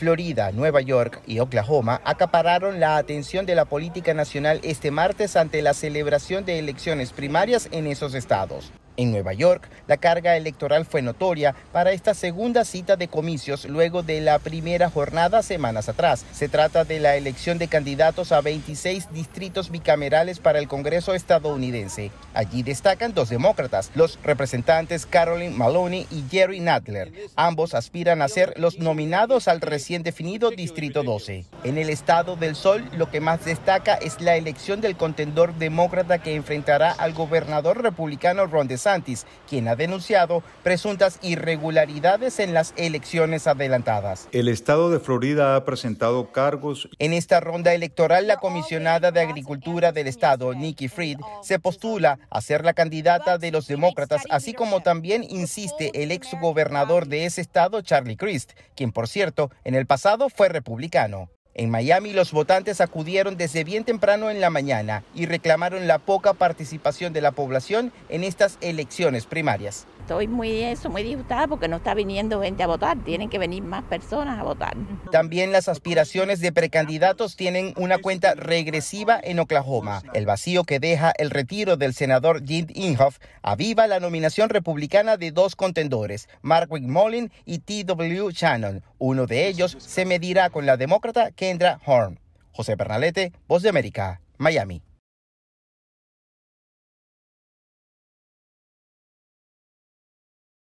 Florida, Nueva York y Oklahoma acapararon la atención de la política nacional este martes ante la celebración de elecciones primarias en esos estados. En Nueva York, la carga electoral fue notoria para esta segunda cita de comicios luego de la primera jornada semanas atrás. Se trata de la elección de candidatos a 26 distritos bicamerales para el Congreso estadounidense. Allí destacan dos demócratas, los representantes Carolyn Maloney y Jerry Nadler. Ambos aspiran a ser los nominados al recién definido Distrito 12. En el estado del Sol, lo que más destaca es la elección del contendor demócrata que enfrentará al gobernador republicano Ron DeSantis Santis, quien ha denunciado presuntas irregularidades en las elecciones adelantadas. El estado de Florida ha presentado cargos. En esta ronda electoral, la comisionada de Agricultura del estado, Nikki Fried, se postula a ser la candidata de los demócratas, así como también insiste el ex gobernador de ese estado, Charlie Crist, quien por cierto en el pasado fue republicano. En Miami los votantes acudieron desde bien temprano en la mañana y reclamaron la poca participación de la población en estas elecciones primarias. Estoy muy eso, muy disgustada porque no está viniendo gente a votar, tienen que venir más personas a votar. También las aspiraciones de precandidatos tienen una cuenta regresiva en Oklahoma. El vacío que deja el retiro del senador Jim Inhofe aviva la nominación republicana de dos contendores, Mark Mullen y T.W. Shannon. Uno de ellos se medirá con la demócrata que Kendra Horn. José Bernalete, Voz de América, Miami.